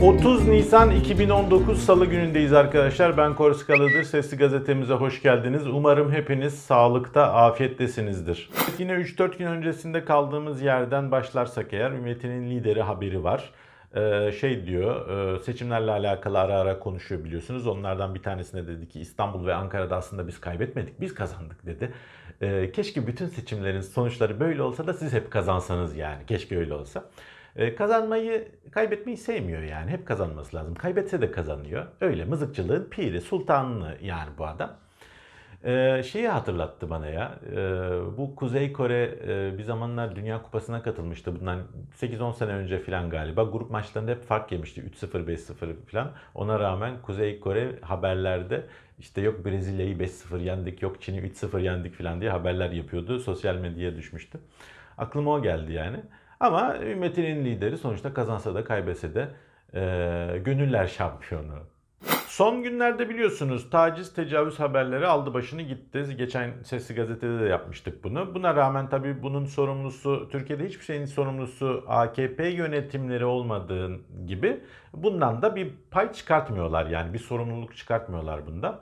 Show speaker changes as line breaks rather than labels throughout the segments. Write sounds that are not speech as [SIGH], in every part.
30 Nisan 2019 Salı günündeyiz arkadaşlar. Ben Korskalı'dır. Sesli Gazetemize hoş geldiniz. Umarım hepiniz sağlıkta, afiyettesinizdir. Yine 3-4 gün öncesinde kaldığımız yerden başlarsak eğer Ümmetinin lideri haberi var. Ee, şey diyor, e, seçimlerle alakalı ara ara konuşuyor biliyorsunuz. Onlardan bir tanesine dedi ki İstanbul ve Ankara'da aslında biz kaybetmedik, biz kazandık dedi. E, keşke bütün seçimlerin sonuçları böyle olsa da siz hep kazansanız yani. Keşke öyle olsa. E, kazanmayı, kaybetmeyi sevmiyor yani. Hep kazanması lazım. Kaybetse de kazanıyor. Öyle mızıkçılığın piri, sultanı yani bu adam. Ee, şeyi hatırlattı bana ya. Ee, bu Kuzey Kore e, bir zamanlar Dünya Kupası'na katılmıştı. Bundan 8-10 sene önce falan galiba. Grup maçlarında hep fark yemişti. 3-0, 5-0 falan. Ona rağmen Kuzey Kore haberlerde işte yok Brezilya'yı 5-0 yendik, yok Çin'i 3-0 yendik falan diye haberler yapıyordu. Sosyal medyaya düşmüştü. Aklıma o geldi yani. Ama ümmetinin lideri sonuçta kazansa da kaybese de e, gönüller şampiyonu Son günlerde biliyorsunuz taciz, tecavüz haberleri aldı başını gitti. Geçen Sesli Gazete'de de yapmıştık bunu. Buna rağmen tabii bunun sorumlusu, Türkiye'de hiçbir şeyin sorumlusu AKP yönetimleri olmadığı gibi bundan da bir pay çıkartmıyorlar. Yani bir sorumluluk çıkartmıyorlar bunda.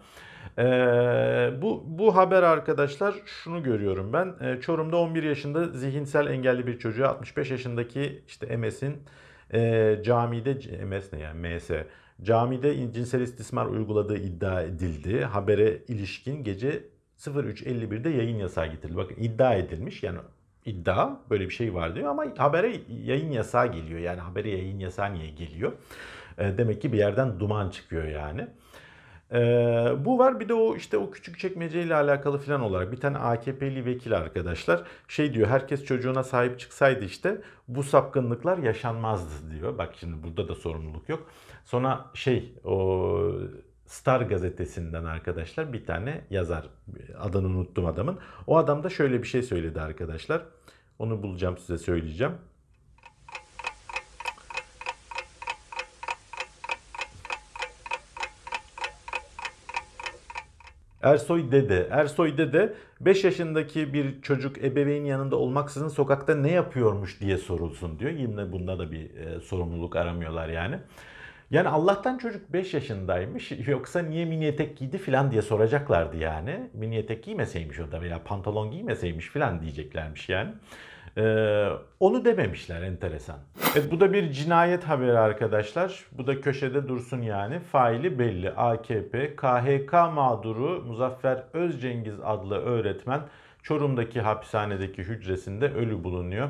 Ee, bu, bu haber arkadaşlar şunu görüyorum ben. Ee, Çorum'da 11 yaşında zihinsel engelli bir çocuğu 65 yaşındaki işte MS'in e, camide, MS ne yani MSE camide cinsel istismar uyguladığı iddia edildi. Habere ilişkin gece 03.51'de yayın yasağı getirildi. Bakın iddia edilmiş yani iddia böyle bir şey var diyor ama habere yayın yasağı geliyor. Yani habere yayın yasağı niye geliyor? E, demek ki bir yerden duman çıkıyor yani. Ee, bu var bir de o işte o küçük çekmece ile alakalı filan olarak bir tane AKP'li vekil arkadaşlar şey diyor herkes çocuğuna sahip çıksaydı işte bu sapkınlıklar yaşanmazdı diyor. Bak şimdi burada da sorumluluk yok. Sonra şey o Star gazetesinden arkadaşlar bir tane yazar adını unuttum adamın. O adam da şöyle bir şey söyledi arkadaşlar. Onu bulacağım size söyleyeceğim. Ersoy dede. Ersoy dede 5 yaşındaki bir çocuk ebeveyn yanında olmaksızın sokakta ne yapıyormuş diye sorulsun diyor. Yine bunda da bir e, sorumluluk aramıyorlar yani. Yani Allah'tan çocuk 5 yaşındaymış [LAUGHS] yoksa niye mini etek giydi filan diye soracaklardı yani. Mini etek giymeseymiş o da veya pantolon giymeseymiş filan diyeceklermiş yani. Ee, onu dememişler enteresan. Evet bu da bir cinayet haberi arkadaşlar. Bu da köşede dursun yani. Faili belli. AKP, KHK mağduru Muzaffer Özcengiz adlı öğretmen Çorum'daki hapishanedeki hücresinde ölü bulunuyor.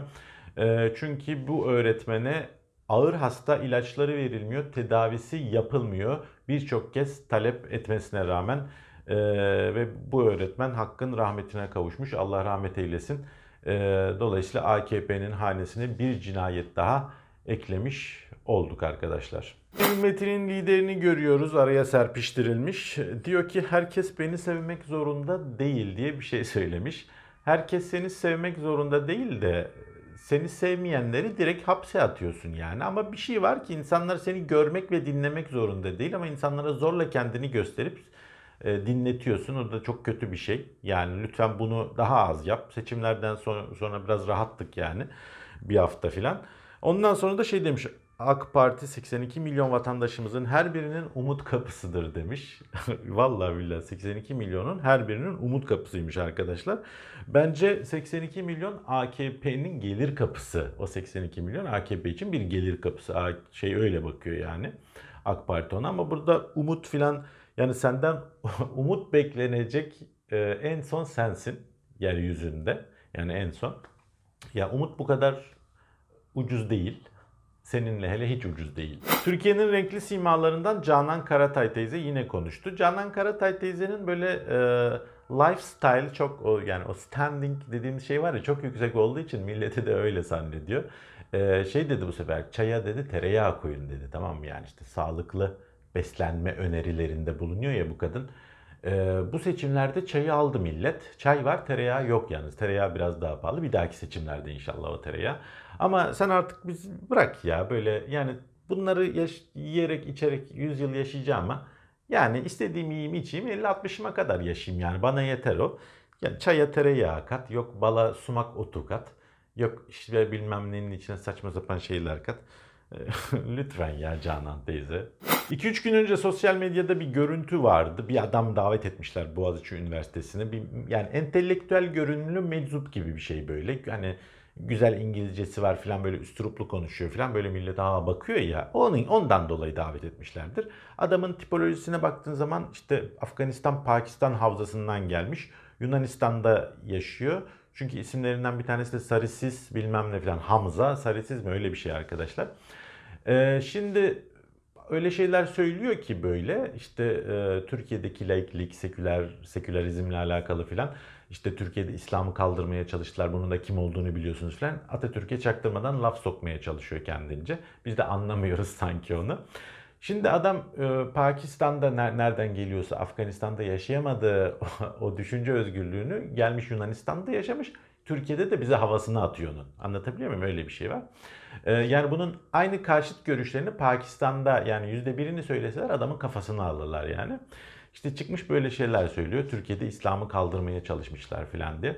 Ee, çünkü bu öğretmene ağır hasta ilaçları verilmiyor, tedavisi yapılmıyor. Birçok kez talep etmesine rağmen ee, ve bu öğretmen hakkın rahmetine kavuşmuş. Allah rahmet eylesin. Ee, dolayısıyla AKP'nin hanesine bir cinayet daha eklemiş olduk arkadaşlar. Hükümetinin liderini görüyoruz araya serpiştirilmiş. Diyor ki herkes beni sevmek zorunda değil diye bir şey söylemiş. Herkes seni sevmek zorunda değil de seni sevmeyenleri direkt hapse atıyorsun yani. Ama bir şey var ki insanlar seni görmek ve dinlemek zorunda değil ama insanlara zorla kendini gösterip e, dinletiyorsun. O da çok kötü bir şey. Yani lütfen bunu daha az yap. Seçimlerden sonra, sonra biraz rahattık yani. Bir hafta filan. Ondan sonra da şey demiş. AK Parti 82 milyon vatandaşımızın her birinin umut kapısıdır demiş. [LAUGHS] Vallahi billahi 82 milyonun her birinin umut kapısıymış arkadaşlar. Bence 82 milyon AKP'nin gelir kapısı. O 82 milyon AKP için bir gelir kapısı. Şey öyle bakıyor yani AK Parti ona ama burada umut filan yani senden [LAUGHS] umut beklenecek e, en son sensin yeryüzünde. Yani en son. Ya umut bu kadar ucuz değil. Seninle hele hiç ucuz değil. Türkiye'nin renkli simalarından Canan Karatay teyze yine konuştu. Canan Karatay teyzenin böyle e, lifestyle çok o yani o standing dediğimiz şey var ya çok yüksek olduğu için milleti de öyle zannediyor. Ee, şey dedi bu sefer çaya dedi tereyağı koyun dedi tamam mı yani işte sağlıklı beslenme önerilerinde bulunuyor ya bu kadın. Ee, bu seçimlerde çayı aldı millet. Çay var, tereyağı yok yalnız. Tereyağı biraz daha pahalı. Bir dahaki seçimlerde inşallah o tereyağı. Ama sen artık biz bırak ya böyle yani bunları yaş- yiyerek içerek 100 yıl yaşayacağım ama yani istediğim yiyeyim içeyim 50-60'ıma kadar yaşayayım yani bana yeter o. Yani çaya tereyağı kat, yok bala sumak otu kat, yok işte bilmem neyin içine saçma sapan şeyler kat. [LAUGHS] Lütfen ya Canan teyze. 2-3 gün önce sosyal medyada bir görüntü vardı. Bir adam davet etmişler Boğaziçi Üniversitesi'ne. Bir, yani entelektüel görünümlü meczup gibi bir şey böyle. Hani güzel İngilizcesi var filan böyle üstüruplu konuşuyor filan böyle millet ha bakıyor ya. Onun ondan dolayı davet etmişlerdir. Adamın tipolojisine baktığın zaman işte Afganistan Pakistan havzasından gelmiş. Yunanistan'da yaşıyor. Çünkü isimlerinden bir tanesi de sarısız bilmem ne filan Hamza. sarısız mi öyle bir şey arkadaşlar. E, şimdi öyle şeyler söylüyor ki böyle işte e, Türkiye'deki laiklik, seküler, sekülerizmle alakalı filan işte Türkiye'de İslam'ı kaldırmaya çalıştılar. Bunun da kim olduğunu biliyorsunuz filan. Atatürk'e çaktırmadan laf sokmaya çalışıyor kendince. Biz de anlamıyoruz [LAUGHS] sanki onu. Şimdi adam e, Pakistan'da ner- nereden geliyorsa Afganistan'da yaşayamadığı [LAUGHS] o düşünce özgürlüğünü gelmiş Yunanistan'da yaşamış. Türkiye'de de bize havasını atıyor onun. Anlatabiliyor muyum? Öyle bir şey var. Ee, yani bunun aynı karşıt görüşlerini Pakistan'da yani %1'ini söyleseler adamın kafasını alırlar yani. İşte çıkmış böyle şeyler söylüyor. Türkiye'de İslam'ı kaldırmaya çalışmışlar filan diye.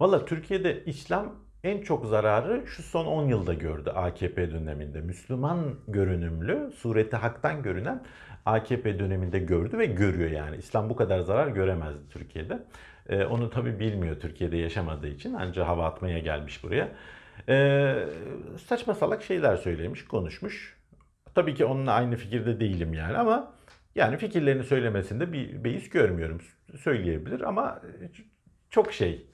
Valla Türkiye'de İslam en çok zararı şu son 10 yılda gördü AKP döneminde. Müslüman görünümlü, sureti haktan görünen AKP döneminde gördü ve görüyor yani. İslam bu kadar zarar göremezdi Türkiye'de. E, onu tabii bilmiyor Türkiye'de yaşamadığı için. Anca hava atmaya gelmiş buraya. E, saçma salak şeyler söylemiş, konuşmuş. Tabii ki onunla aynı fikirde değilim yani ama yani fikirlerini söylemesinde bir beis görmüyorum. Söyleyebilir ama çok şey,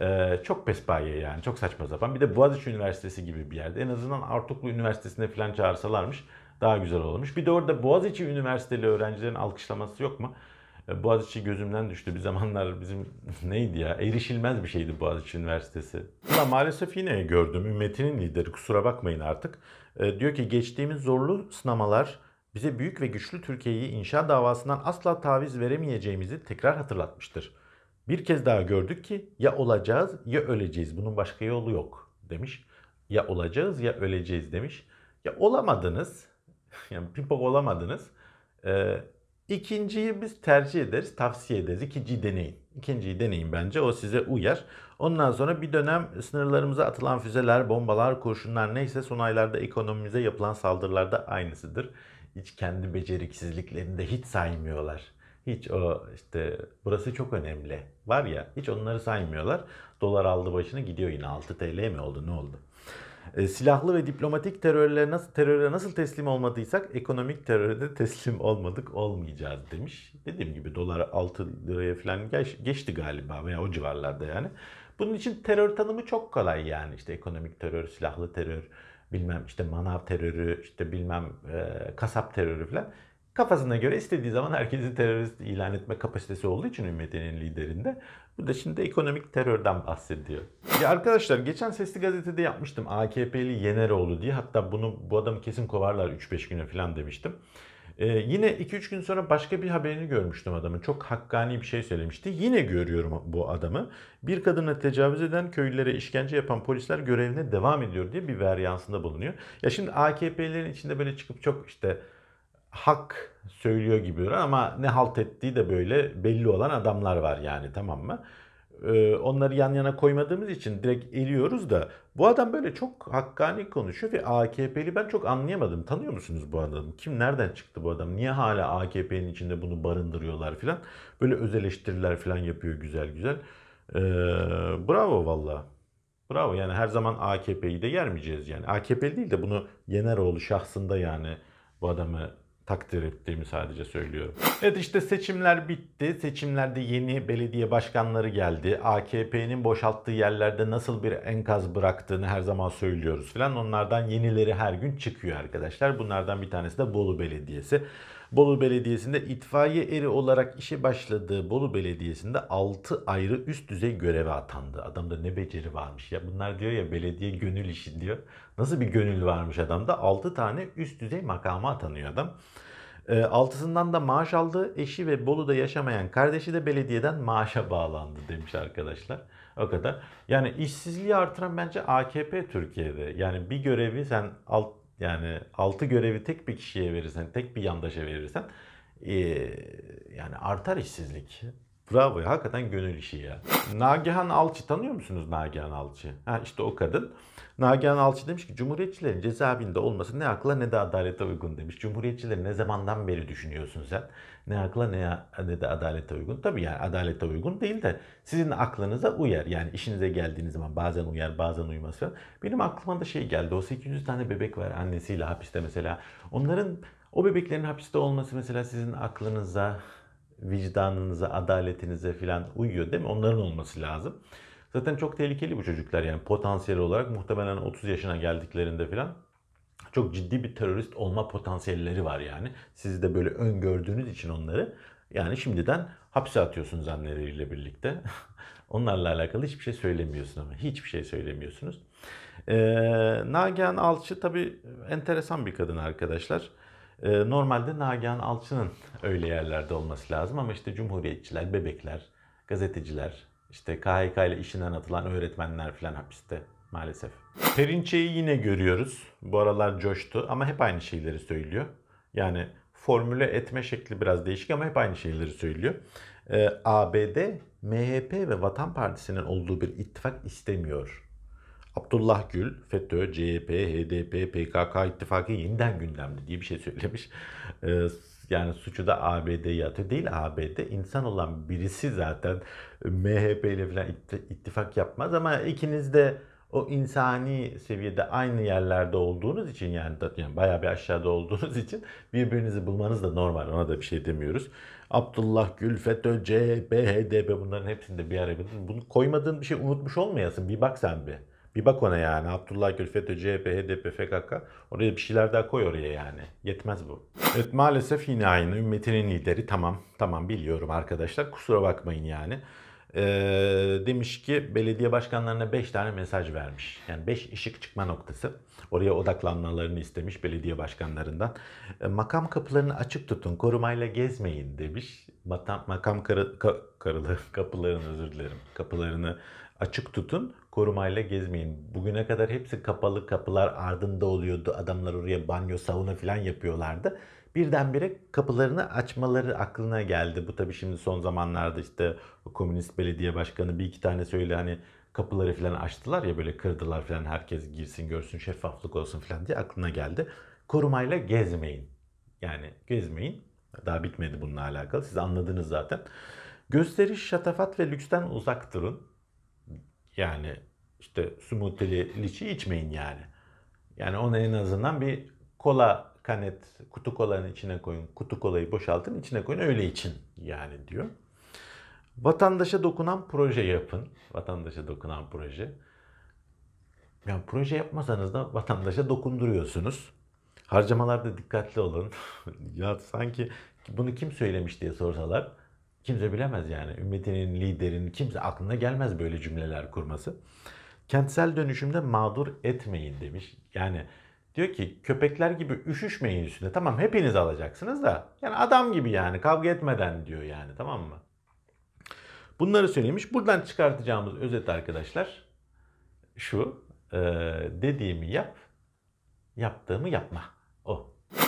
e, çok pespaye yani, çok saçma sapan. Bir de Boğaziçi Üniversitesi gibi bir yerde. En azından Artuklu Üniversitesi'ne falan çağırsalarmış daha güzel olmuş. Bir de orada Boğaziçi Üniversiteli öğrencilerin alkışlaması yok mu? E, Boğaziçi gözümden düştü. Bir zamanlar bizim [LAUGHS] neydi ya erişilmez bir şeydi Boğaziçi Üniversitesi. Ama maalesef yine gördüm ümmetinin lideri kusura bakmayın artık. E, diyor ki geçtiğimiz zorlu sınamalar bize büyük ve güçlü Türkiye'yi inşa davasından asla taviz veremeyeceğimizi tekrar hatırlatmıştır. Bir kez daha gördük ki ya olacağız ya öleceğiz. Bunun başka yolu yok demiş. Ya olacağız ya öleceğiz demiş. Ya olamadınız. [LAUGHS] Yani pipok olamadınız. Ee, İkinciyi biz tercih ederiz, tavsiye ederiz. İkinciyi deneyin. İkinciyi deneyin bence. O size uyar. Ondan sonra bir dönem sınırlarımıza atılan füzeler, bombalar, kurşunlar neyse son aylarda ekonomimize yapılan saldırılarda aynısıdır. Hiç kendi beceriksizliklerini de hiç saymıyorlar. Hiç o işte burası çok önemli. Var ya hiç onları saymıyorlar. Dolar aldı başını gidiyor yine 6 TL mi oldu ne oldu? e, silahlı ve diplomatik terörlere nasıl teröre nasıl teslim olmadıysak ekonomik teröre de teslim olmadık olmayacağız demiş. Dediğim gibi dolar 6 liraya falan geç, geçti galiba veya o civarlarda yani. Bunun için terör tanımı çok kolay yani işte ekonomik terör, silahlı terör, bilmem işte manav terörü, işte bilmem e, kasap terörü falan. Kafasına göre istediği zaman herkesi terörist ilan etme kapasitesi olduğu için ümmetinin liderinde. Bu da şimdi ekonomik terörden bahsediyor. Ya arkadaşlar geçen Sesli Gazete'de yapmıştım AKP'li Yeneroğlu diye. Hatta bunu bu adamı kesin kovarlar 3-5 güne falan demiştim. Ee, yine 2-3 gün sonra başka bir haberini görmüştüm adamın. Çok hakkani bir şey söylemişti. Yine görüyorum bu adamı. Bir kadına tecavüz eden, köylülere işkence yapan polisler görevine devam ediyor diye bir veryansında bulunuyor. Ya şimdi AKP'lerin içinde böyle çıkıp çok işte hak söylüyor gibi ama ne halt ettiği de böyle belli olan adamlar var yani tamam mı? Ee, onları yan yana koymadığımız için direkt eliyoruz da bu adam böyle çok hakkani konuşuyor ve AKP'li ben çok anlayamadım. Tanıyor musunuz bu adamı? Kim nereden çıktı bu adam? Niye hala AKP'nin içinde bunu barındırıyorlar filan? Böyle öz eleştiriler filan yapıyor güzel güzel. Ee, bravo valla. Bravo yani her zaman AKP'yi de yermeyeceğiz yani. AKP'li değil de bunu Yeneroğlu şahsında yani bu adamı takdir ettiğimi sadece söylüyorum. Evet işte seçimler bitti. Seçimlerde yeni belediye başkanları geldi. AKP'nin boşalttığı yerlerde nasıl bir enkaz bıraktığını her zaman söylüyoruz filan. Onlardan yenileri her gün çıkıyor arkadaşlar. Bunlardan bir tanesi de Bolu Belediyesi. Bolu Belediyesi'nde itfaiye eri olarak işe başladığı Bolu Belediyesi'nde 6 ayrı üst düzey göreve atandı. Adamda ne beceri varmış ya. Bunlar diyor ya belediye gönül işi diyor. Nasıl bir gönül varmış adamda? 6 tane üst düzey makama atanıyor adam. Ee, altısından da maaş aldı. Eşi ve Bolu'da yaşamayan kardeşi de belediyeden maaşa bağlandı demiş arkadaşlar. O kadar. Yani işsizliği artıran bence AKP Türkiye'de. Yani bir görevi sen alt yani altı görevi tek bir kişiye verirsen, tek bir yandaşa verirsen e, yani artar işsizlik. Bravo ya hakikaten gönül işi ya. Nagihan Alçı tanıyor musunuz Nagihan Alçı? Ha işte o kadın. Nagihan Alçı demiş ki Cumhuriyetçilerin cezaevinde olması ne akla ne de adalete uygun demiş. Cumhuriyetçileri ne zamandan beri düşünüyorsun sen? Ne akla ne, ne de adalete uygun. Tabii yani adalete uygun değil de sizin aklınıza uyar. Yani işinize geldiğiniz zaman bazen uyar bazen uymaz falan. Benim aklıma da şey geldi. O 800 tane bebek var annesiyle hapiste mesela. Onların o bebeklerin hapiste olması mesela sizin aklınıza vicdanınıza, adaletinize filan uyuyor değil mi? Onların olması lazım. Zaten çok tehlikeli bu çocuklar yani potansiyel olarak muhtemelen 30 yaşına geldiklerinde filan çok ciddi bir terörist olma potansiyelleri var yani. Siz de böyle öngördüğünüz için onları yani şimdiden hapse atıyorsunuz anneleriyle birlikte. [LAUGHS] Onlarla alakalı hiçbir şey söylemiyorsun ama hiçbir şey söylemiyorsunuz. Ee, Nagihan Alçı tabii enteresan bir kadın arkadaşlar. Ee, normalde Nagihan Alçı'nın öyle yerlerde olması lazım ama işte cumhuriyetçiler, bebekler, gazeteciler, işte KHK ile işinden atılan öğretmenler falan hapiste maalesef. Perinçe'yi yine görüyoruz. Bu aralar coştu ama hep aynı şeyleri söylüyor. Yani formüle etme şekli biraz değişik ama hep aynı şeyleri söylüyor. Ee, ABD, MHP ve Vatan Partisi'nin olduğu bir ittifak istemiyor Abdullah Gül, FETÖ, CHP, HDP, PKK ittifakı yeniden gündemde diye bir şey söylemiş. Ee, yani suçu da ABD yatıyor. Değil ABD. insan olan birisi zaten MHP ile falan ittifak yapmaz ama ikiniz de o insani seviyede aynı yerlerde olduğunuz için yani, yani bayağı bir aşağıda olduğunuz için birbirinizi bulmanız da normal. Ona da bir şey demiyoruz. Abdullah Gül, FETÖ, CHP, HDP bunların hepsinde bir araya. Bunu koymadığın bir şey unutmuş olmayasın. Bir bak sen bir. Bir bak ona yani. Abdullah Gül, FETÖ, CHP, HDP, FKK. Oraya bir şeyler daha koy oraya yani. Yetmez bu. Evet maalesef yine aynı. Ümmetinin lideri tamam. Tamam biliyorum arkadaşlar. Kusura bakmayın yani. Ee, demiş ki belediye başkanlarına 5 tane mesaj vermiş. Yani 5 ışık çıkma noktası. Oraya odaklanmalarını istemiş belediye başkanlarından. E, makam kapılarını açık tutun, korumayla gezmeyin demiş. Makam, makam karı, ka, karılı, [LAUGHS] kapılarını özür dilerim. Kapılarını açık tutun, korumayla gezmeyin. Bugüne kadar hepsi kapalı kapılar ardında oluyordu. Adamlar oraya banyo, sauna falan yapıyorlardı. Birdenbire kapılarını açmaları aklına geldi. Bu tabii şimdi son zamanlarda işte komünist belediye başkanı bir iki tane söyle hani kapıları falan açtılar ya böyle kırdılar falan herkes girsin görsün şeffaflık olsun falan diye aklına geldi. Korumayla gezmeyin. Yani gezmeyin. Daha bitmedi bununla alakalı. Siz anladınız zaten. Gösteriş, şatafat ve lüksten uzak durun. Yani işte smoothie'li liçi içmeyin yani. Yani onu en azından bir kola kanet, kutu kolanın içine koyun. Kutu kolayı boşaltın, içine koyun öyle için yani diyor. Vatandaşa dokunan proje yapın. Vatandaşa dokunan proje. Yani proje yapmasanız da vatandaşa dokunduruyorsunuz. Harcamalarda dikkatli olun. [LAUGHS] ya sanki bunu kim söylemiş diye sorsalar Kimse bilemez yani. Ümmetinin liderinin kimse aklına gelmez böyle cümleler kurması. Kentsel dönüşümde mağdur etmeyin demiş. Yani diyor ki köpekler gibi üşüşmeyin üstünde Tamam hepiniz alacaksınız da yani adam gibi yani kavga etmeden diyor yani tamam mı? Bunları söylemiş. Buradan çıkartacağımız özet arkadaşlar şu. dediğimi yap, yaptığımı yapma.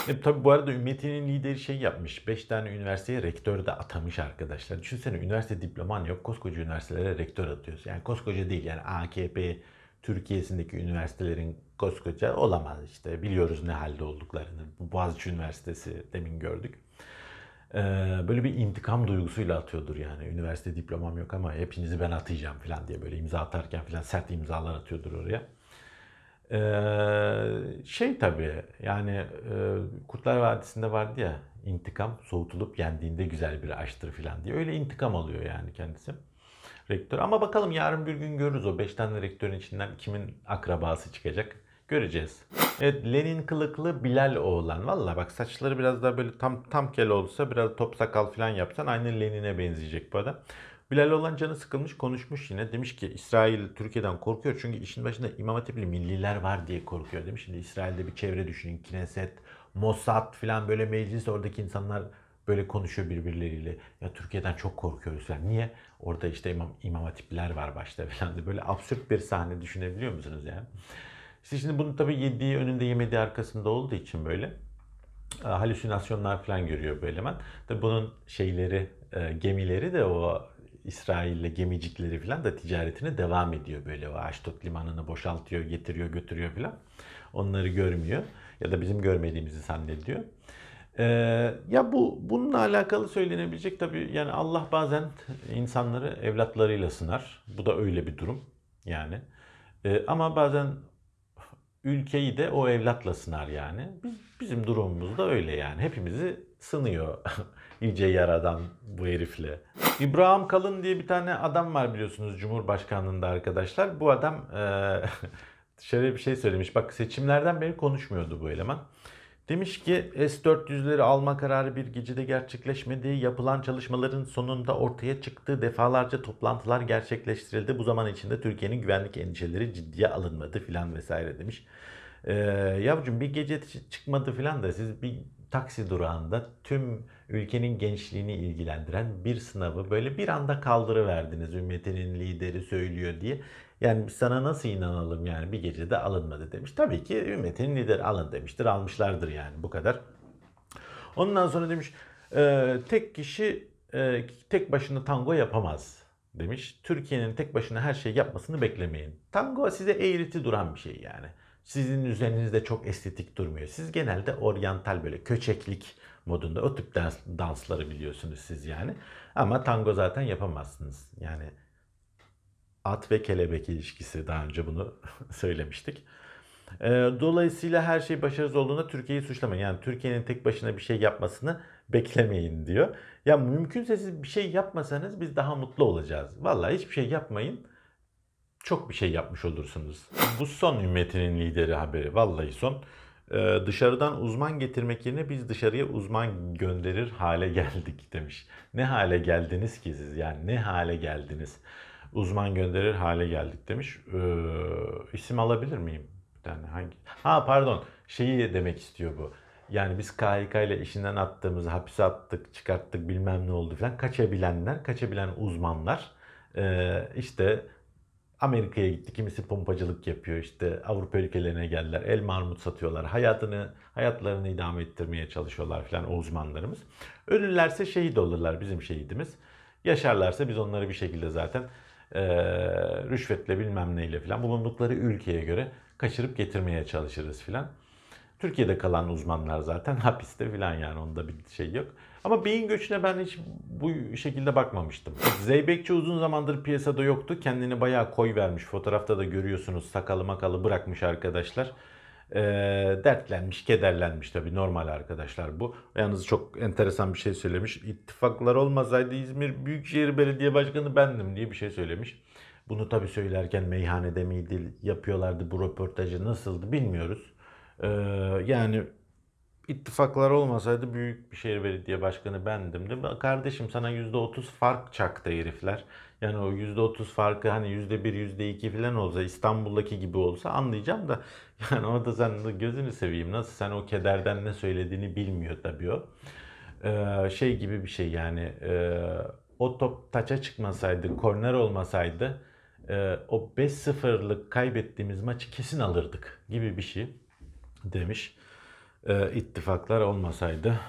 E, tabii bu arada Ümmetinin lideri şey yapmış. 5 tane üniversiteye rektör de atamış arkadaşlar. Düşünsene üniversite diploman yok. Koskoca üniversitelere rektör atıyorsun. Yani koskoca değil yani AKP Türkiye'sindeki üniversitelerin koskoca olamaz işte. Biliyoruz ne halde olduklarını. Bu Boğaziçi Üniversitesi demin gördük. Ee, böyle bir intikam duygusuyla atıyordur yani. Üniversite diplomam yok ama hepinizi ben atayacağım falan diye böyle imza atarken falan sert imzalar atıyordur oraya. Ee, şey tabii yani e, Kurtlar Vadisi'nde vardı ya intikam soğutulup yendiğinde güzel bir aştır filan diye. Öyle intikam alıyor yani kendisi rektör. Ama bakalım yarın bir gün görürüz o 5 tane rektörün içinden kimin akrabası çıkacak. Göreceğiz. Evet Lenin kılıklı Bilal oğlan. Valla bak saçları biraz daha böyle tam tam kel olsa biraz top sakal falan yapsan aynı Lenin'e benzeyecek bu adam. Bilal olan canı sıkılmış konuşmuş yine. Demiş ki İsrail Türkiye'den korkuyor çünkü işin başında İmam Hatipli milliler var diye korkuyor demiş. Şimdi İsrail'de bir çevre düşünün. kineset, Mossad filan böyle meclis oradaki insanlar böyle konuşuyor birbirleriyle. Ya Türkiye'den çok korkuyoruz. Yani niye? Orada işte imam, imam hatipliler var başta falan. Böyle absürt bir sahne düşünebiliyor musunuz yani? İşte şimdi bunu tabii yediği önünde yemediği arkasında olduğu için böyle e, halüsinasyonlar falan görüyor bu eleman. Tabii bunun şeyleri, e, gemileri de o İsrail'le gemicikleri falan da ticaretine devam ediyor böyle. O Ashdod limanını boşaltıyor, getiriyor, götürüyor falan. Onları görmüyor ya da bizim görmediğimizi zannediyor. Ee, ya bu bununla alakalı söylenebilecek tabii yani Allah bazen insanları evlatlarıyla sınar. Bu da öyle bir durum yani. Ee, ama bazen ülkeyi de o evlatla sınar yani. Biz, bizim durumumuz da öyle yani. Hepimizi sınıyor [LAUGHS] iyice yaradan bu herifle. İbrahim Kalın diye bir tane adam var biliyorsunuz Cumhurbaşkanlığında arkadaşlar. Bu adam e, [LAUGHS] şöyle bir şey söylemiş. Bak seçimlerden beri konuşmuyordu bu eleman. Demiş ki S-400'leri alma kararı bir gecede gerçekleşmedi. Yapılan çalışmaların sonunda ortaya çıktı. Defalarca toplantılar gerçekleştirildi. Bu zaman içinde Türkiye'nin güvenlik endişeleri ciddiye alınmadı filan vesaire demiş. Ee, yavrucuğum bir gece çıkmadı filan da siz bir taksi durağında tüm ülkenin gençliğini ilgilendiren bir sınavı böyle bir anda kaldırıverdiniz. Ümmetinin lideri söylüyor diye. Yani sana nasıl inanalım yani bir gecede alınmadı demiş. Tabii ki ümmetinin lideri alın demiştir. Almışlardır yani bu kadar. Ondan sonra demiş ee, tek kişi e, tek başına tango yapamaz demiş. Türkiye'nin tek başına her şeyi yapmasını beklemeyin. Tango size eğriti duran bir şey yani sizin üzerinizde çok estetik durmuyor. Siz genelde oryantal böyle köçeklik modunda o tip dans, dansları biliyorsunuz siz yani. Ama tango zaten yapamazsınız. Yani at ve kelebek ilişkisi daha önce bunu [LAUGHS] söylemiştik. Ee, dolayısıyla her şey başarısız olduğunda Türkiye'yi suçlamayın. Yani Türkiye'nin tek başına bir şey yapmasını beklemeyin diyor. Ya mümkünse siz bir şey yapmasanız biz daha mutlu olacağız. Vallahi hiçbir şey yapmayın çok bir şey yapmış olursunuz. Bu son ümmetinin lideri haberi. Vallahi son. Ee, dışarıdan uzman getirmek yerine biz dışarıya uzman gönderir hale geldik demiş. Ne hale geldiniz ki siz yani ne hale geldiniz? Uzman gönderir hale geldik demiş. Ee, isim alabilir miyim? Bir tane hangi? Ha pardon şeyi demek istiyor bu. Yani biz KHK ile işinden attığımız, hapse attık, çıkarttık bilmem ne oldu falan. Kaçabilenler, kaçabilen uzmanlar ee, işte Amerika'ya gitti. Kimisi pompacılık yapıyor işte. Avrupa ülkelerine geldiler. el marmut satıyorlar. Hayatını, hayatlarını idame ettirmeye çalışıyorlar filan o uzmanlarımız. Ölürlerse şehit olurlar bizim şehidimiz. Yaşarlarsa biz onları bir şekilde zaten e, rüşvetle bilmem neyle filan bulundukları ülkeye göre kaçırıp getirmeye çalışırız filan. Türkiye'de kalan uzmanlar zaten [LAUGHS] hapiste filan yani onda bir şey yok. Ama beyin göçüne ben hiç bu şekilde bakmamıştım. Zeybekçi uzun zamandır piyasada yoktu. Kendini bayağı koy vermiş. Fotoğrafta da görüyorsunuz sakalı makalı bırakmış arkadaşlar. Ee, dertlenmiş, kederlenmiş tabi normal arkadaşlar bu. Yalnız çok enteresan bir şey söylemiş. İttifaklar olmasaydı İzmir Büyükşehir Belediye Başkanı bendim diye bir şey söylemiş. Bunu tabi söylerken meyhanede miydi, yapıyorlardı bu röportajı nasıldı bilmiyoruz. Ee, yani ittifaklar olmasaydı büyük bir şehir belediye başkanı bendim de kardeşim sana %30 fark çaktı herifler. Yani o %30 farkı hani %1 %2 falan olsa İstanbul'daki gibi olsa anlayacağım da [LAUGHS] yani orada sen gözünü seveyim nasıl sen o kederden ne söylediğini bilmiyor tabii o. Ee, şey gibi bir şey yani e, o top taça çıkmasaydı korner olmasaydı e, o 5-0'lık kaybettiğimiz maçı kesin alırdık gibi bir şey demiş. E, ittifaklar olmasaydı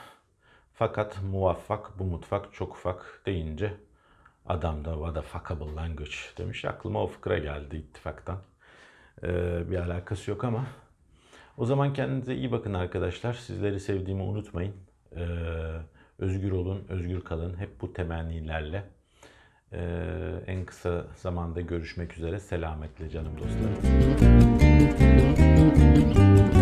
fakat muvaffak bu mutfak çok ufak deyince adam da what fuckable language demiş. Aklıma o fıkra geldi ittifaktan. E, bir alakası yok ama o zaman kendinize iyi bakın arkadaşlar. Sizleri sevdiğimi unutmayın. Ee, özgür olun, özgür kalın. Hep bu temennilerle. Ee, en kısa zamanda görüşmek üzere. Selametle canım dostlarım.